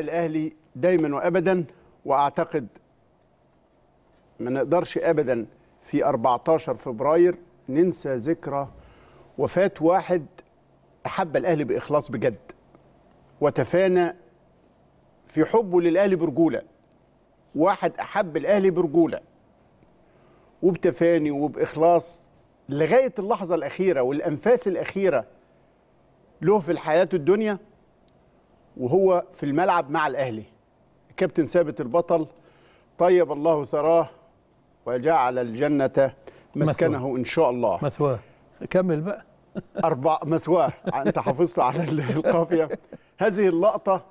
الاهلي دايما وابدا واعتقد ما نقدرش ابدا في 14 فبراير ننسى ذكرى وفاه واحد احب الاهلي باخلاص بجد وتفانى في حبه للاهلي برجوله واحد احب الاهلي برجوله وبتفاني وباخلاص لغايه اللحظه الاخيره والانفاس الاخيره له في الحياه الدنيا وهو في الملعب مع الاهلي كابتن ثابت البطل طيب الله ثراه وجعل الجنه مسكنه ان شاء الله مثواه كمل بقى أربع مثواه أنت حافظت على القافية هذه اللقطة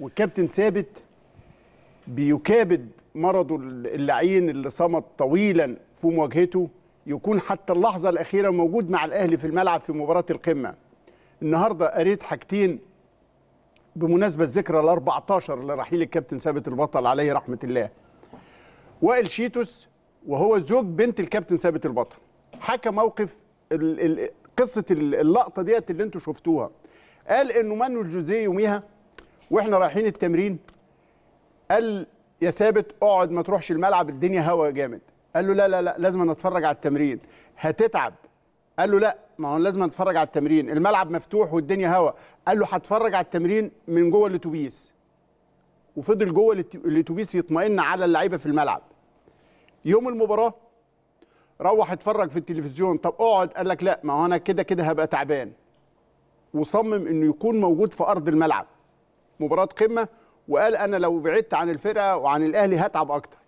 والكابتن ثابت بيكابد مرضه اللعين اللي صمت طويلا في مواجهته يكون حتى اللحظة الأخيرة موجود مع الأهلي في الملعب في مباراة القمة النهاردة قريت حاجتين بمناسبة ذكرى ال 14 لرحيل الكابتن ثابت البطل عليه رحمة الله وائل شيتوس وهو زوج بنت الكابتن ثابت البطل حكى موقف قصة اللقطة ديت اللي انتم شفتوها قال انه مانويل جوزيه يوميها واحنا رايحين التمرين قال يا ثابت اقعد ما تروحش الملعب الدنيا هوا جامد قال له لا لا لا لازم انا اتفرج على التمرين هتتعب قال له لا ما هو لازم اتفرج على التمرين الملعب مفتوح والدنيا هوا قال له هتفرج على التمرين من جوه الاتوبيس وفضل جوه الاتوبيس يطمئن على اللعيبه في الملعب يوم المباراه روح اتفرج في التلفزيون طب اقعد قال لك لا ما هو انا كده كده هبقى تعبان وصمم انه يكون موجود في ارض الملعب مباراه قمه وقال انا لو بعدت عن الفرقه وعن الاهلي هتعب اكتر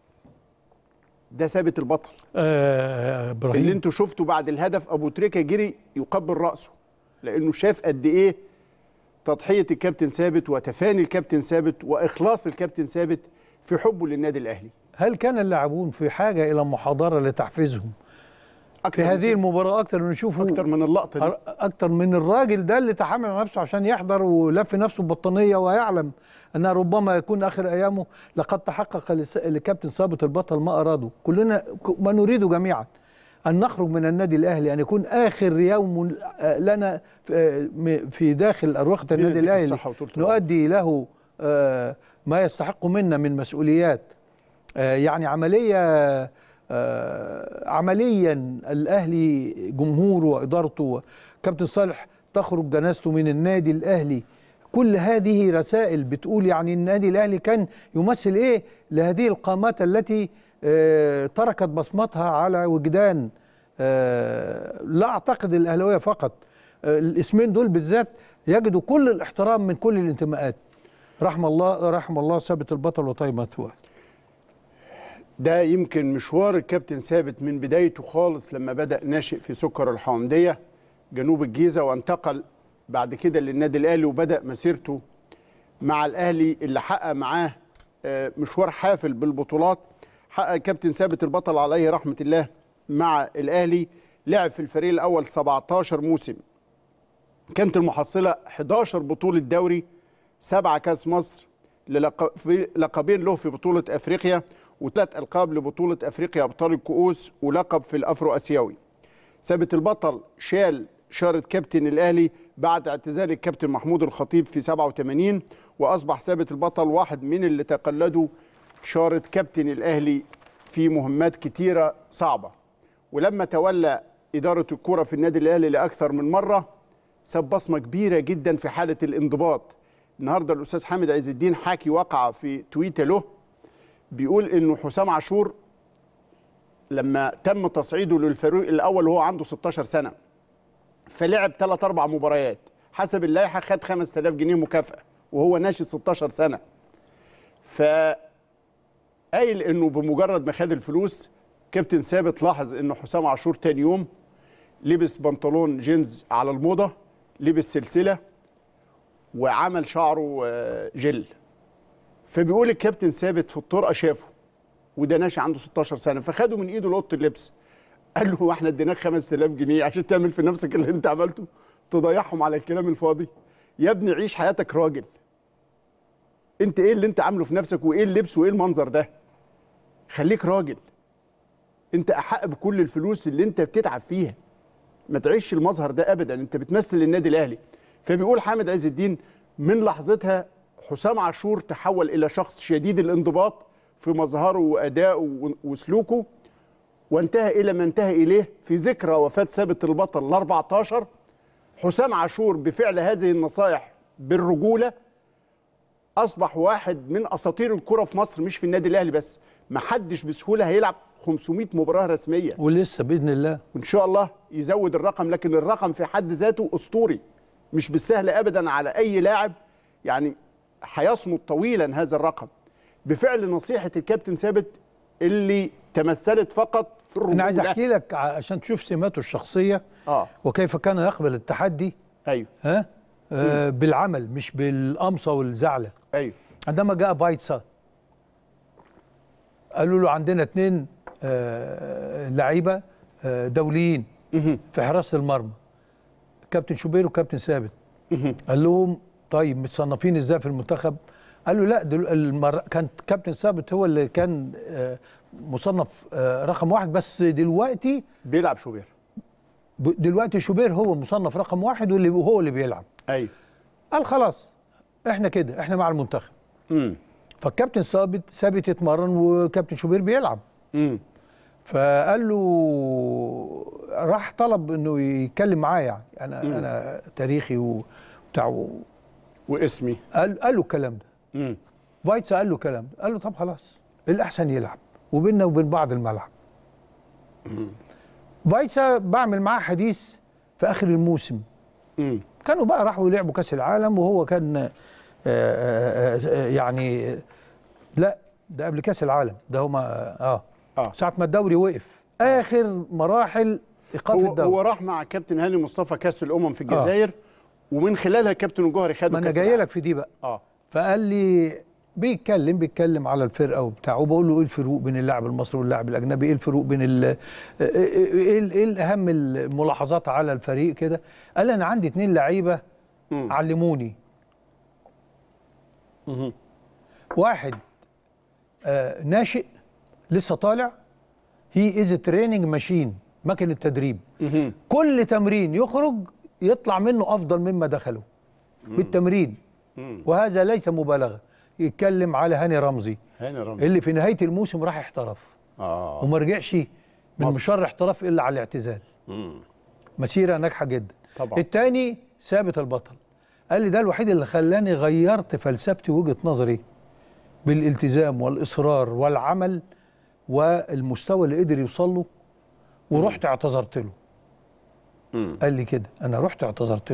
ده ثابت البطل آه،, آه،, آه ابراهيم اللي انتوا شفتوا بعد الهدف ابو تريكه جري يقبل راسه لانه شاف قد ايه تضحيه الكابتن ثابت وتفاني الكابتن ثابت واخلاص الكابتن ثابت في حبه للنادي الاهلي هل كان اللاعبون في حاجه الى محاضره لتحفيزهم في هذه المباراه من نشوفه أكثر من اللقطه دي. أكثر من الراجل ده اللي تحمل على نفسه عشان يحضر ولف نفسه بطانية ويعلم ان ربما يكون اخر ايامه لقد تحقق لكابتن صابت البطل ما اراده كلنا ما نريده جميعا ان نخرج من النادي الاهلي ان يكون اخر يوم لنا في داخل اروقه النادي الاهلي نؤدي له آه، ما يستحق منا من مسؤوليات آه، يعني عمليه آه، عمليا الاهلي جمهوره وادارته كابتن صالح تخرج جنازته من النادي الاهلي كل هذه رسائل بتقول يعني النادي الاهلي كان يمثل ايه لهذه القامات التي آه، تركت بصمتها على وجدان آه، لا اعتقد الاهلاويه فقط الاسمين دول بالذات يجدوا كل الاحترام من كل الانتماءات رحم الله رحم الله ثابت البطل وطيب مثواه ده يمكن مشوار الكابتن ثابت من بدايته خالص لما بدا ناشئ في سكر الحامديه جنوب الجيزه وانتقل بعد كده للنادي الاهلي وبدا مسيرته مع الاهلي اللي حقق معاه آه، مشوار حافل بالبطولات حقق الكابتن ثابت البطل عليه رحمه الله مع الاهلي لعب في الفريق الاول 17 موسم كانت المحصله 11 بطوله دوري سبعه كاس مصر للقبين له في بطوله افريقيا وثلاث ألقاب لبطولة أفريقيا أبطال الكؤوس ولقب في الأفرو أسيوي ثابت البطل شال شارة كابتن الأهلي بعد اعتزال الكابتن محمود الخطيب في 87 وأصبح ثابت البطل واحد من اللي تقلدوا شارة كابتن الأهلي في مهمات كتيرة صعبة ولما تولى إدارة الكرة في النادي الأهلي لأكثر من مرة ساب بصمة كبيرة جدا في حالة الانضباط النهاردة الأستاذ حامد عز الدين حاكي وقعة في تويتر له بيقول انه حسام عاشور لما تم تصعيده للفريق الاول وهو عنده 16 سنه فلعب 3 4 مباريات حسب اللائحه خد 5000 جنيه مكافاه وهو ناشئ 16 سنه ف قايل انه بمجرد ما خد الفلوس كابتن ثابت لاحظ ان حسام عاشور تاني يوم لبس بنطلون جينز على الموضه لبس سلسله وعمل شعره آه، جل فبيقول الكابتن ثابت في الطرقه شافه وده ناشئ عنده 16 سنه فخده من ايده لاوضه اللبس قال له هو احنا اديناك 5000 جنيه عشان تعمل في نفسك اللي انت عملته تضيعهم على الكلام الفاضي يا ابني عيش حياتك راجل انت ايه اللي انت عامله في نفسك وايه اللبس وايه المنظر ده خليك راجل انت احق بكل الفلوس اللي انت بتتعب فيها ما تعيش المظهر ده ابدا انت بتمثل النادي الاهلي فبيقول حامد عز الدين من لحظتها حسام عاشور تحول الى شخص شديد الانضباط في مظهره وادائه وسلوكه وانتهى الى ما انتهى اليه في ذكرى وفاه ثابت البطل ال 14 حسام عاشور بفعل هذه النصائح بالرجوله اصبح واحد من اساطير الكره في مصر مش في النادي الاهلي بس ما حدش بسهوله هيلعب 500 مباراه رسميه ولسه باذن الله وان شاء الله يزود الرقم لكن الرقم في حد ذاته اسطوري مش بالسهل ابدا على اي لاعب يعني هيصمد طويلا هذا الرقم بفعل نصيحه الكابتن ثابت اللي تمثلت فقط في الرجوله انا عايز احكي لك عشان تشوف سماته الشخصيه آه. وكيف كان يقبل التحدي ايوه ها آه بالعمل مش بالقمصه والزعله ايوه عندما جاء فايتسا قالوا له عندنا اثنين آه لعيبه آه دوليين في حراسه المرمى كابتن شوبير وكابتن ثابت قال لهم طيب متصنفين ازاي في المنتخب قال له لا دل... المر... كان كابتن ثابت هو اللي كان آه، مصنف آه، رقم واحد بس دلوقتي بيلعب شوبير دلوقتي شوبير هو مصنف رقم واحد واللي هو اللي بيلعب ايوه قال خلاص احنا كده احنا مع المنتخب امم فالكابتن ثابت ثابت اتمرن وكابتن شوبير بيلعب امم فقال له راح طلب انه يتكلم معاه يعني انا مم. انا تاريخي وبتاع واسمي قال قال له الكلام ده فايتس قال له الكلام ده قال له طب خلاص الاحسن يلعب وبيننا وبين بعض الملعب فايتس فايتسا بعمل معاه حديث في اخر الموسم مم. كانوا بقى راحوا يلعبوا كاس العالم وهو كان آآ آه، آآ آه، آه، يعني لا ده قبل كاس العالم ده هما اه اه ساعه ما الدوري وقف اخر مراحل ايقاف الدوري هو راح مع كابتن هاني مصطفى كاس الامم في الجزائر آه. ومن خلالها كابتن الجوهري خد انا جاي لك في دي بقى اه فقال لي بيتكلم بيتكلم على الفرقه وبتاع وبقول له ايه الفروق بين اللاعب المصري واللاعب الاجنبي ايه الفروق بين ال ايه ايه, إيه،, إيه الاهم الملاحظات على الفريق كده قال انا عندي اتنين لعيبه علموني مم. واحد آه ناشئ لسه طالع هي از تريننج ماشين مكنه تدريب كل تمرين يخرج يطلع منه افضل مما دخله بالتمرين وهذا ليس مبالغه يتكلم على هاني رمزي هاني رمزي اللي في نهايه الموسم راح احترف اه وما رجعش من مصر. مشوار الا على الاعتزال مم. مسيره ناجحه جدا طبعا الثاني ثابت البطل قال لي ده الوحيد اللي خلاني غيرت فلسفتي وجهه نظري بالالتزام والاصرار والعمل والمستوى اللي قدر يوصل له ورحت اعتذرت له مم. قال لي كده انا رحت اعتذرت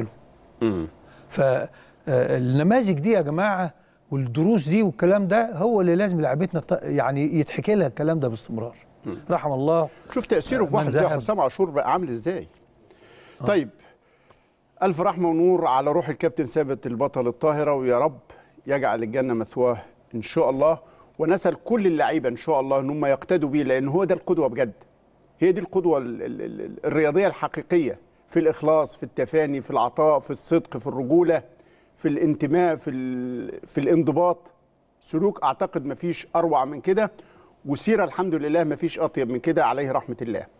له فالنماذج آه، دي يا جماعه والدروس دي والكلام ده هو اللي لازم لعبتنا يعني يتحكي لها الكلام ده باستمرار مم. رحم الله شوف تاثيره في آه، واحد زي حسام عاشور بقى عامل ازاي آه. طيب الف رحمه ونور على روح الكابتن ثابت البطل الطاهره ويا رب يجعل الجنه مثواه ان شاء الله ونسال كل اللعيبه ان شاء الله ان هم يقتدوا بيه لان هو ده القدوه بجد هي دي القدوه الرياضيه الحقيقيه في الإخلاص في التفاني في العطاء في الصدق في الرجولة في الانتماء في, في الانضباط سلوك أعتقد مفيش أروع من كده وسيرة الحمد لله مفيش أطيب من كده عليه رحمة الله